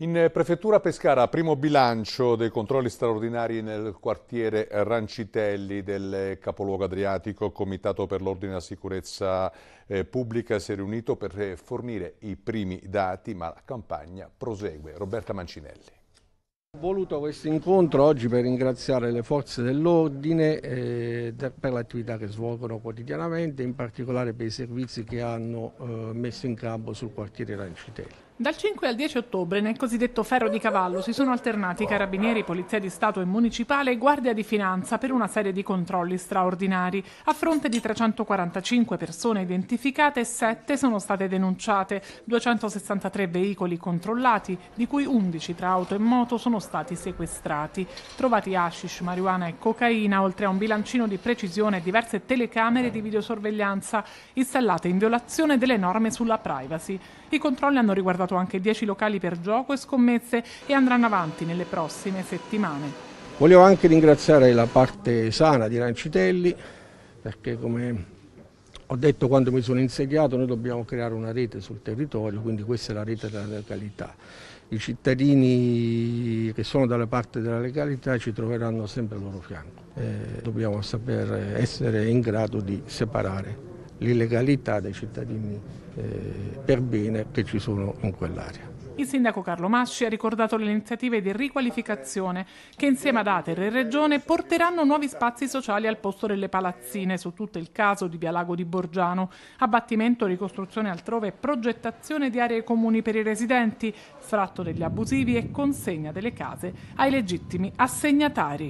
In eh, prefettura Pescara, primo bilancio dei controlli straordinari nel quartiere Rancitelli del eh, capoluogo adriatico, Comitato per l'ordine e la sicurezza eh, pubblica si è riunito per fornire i primi dati, ma la campagna prosegue. Roberta Mancinelli. Ho voluto questo incontro oggi per ringraziare le forze dell'ordine per l'attività che svolgono quotidianamente, in particolare per i servizi che hanno messo in campo sul quartiere Rancitelli. Dal 5 al 10 ottobre nel cosiddetto ferro di cavallo si sono alternati carabinieri, polizia di Stato e municipale e guardia di finanza per una serie di controlli straordinari. A fronte di 345 persone identificate, 7 sono state denunciate, 263 veicoli controllati, di cui 11 tra auto e moto sono stati sequestrati. Trovati hashish, marijuana e cocaina, oltre a un bilancino di precisione e diverse telecamere di videosorveglianza installate in violazione delle norme sulla privacy. I controlli hanno riguardato sabato anche 10 locali per gioco e scommesse e andranno avanti nelle prossime settimane. Volevo anche ringraziare la parte sana di Rancitelli perché come ho detto quando mi sono insediato noi dobbiamo creare una rete sul territorio, quindi questa è la rete della legalità. I cittadini che sono dalla parte della legalità ci troveranno sempre al loro fianco. Eh, dobbiamo saper essere in grado di separare l'illegalità dei cittadini eh, per bene che ci sono in quell'area. Il sindaco Carlo Masci ha ricordato le iniziative di riqualificazione che insieme ad Ater e Regione porteranno nuovi spazi sociali al posto delle palazzine su tutto il caso di Via Lago di Borgiano, abbattimento, ricostruzione altrove, progettazione di aree comuni per i residenti, sfratto degli abusivi e consegna delle case ai legittimi assegnatari.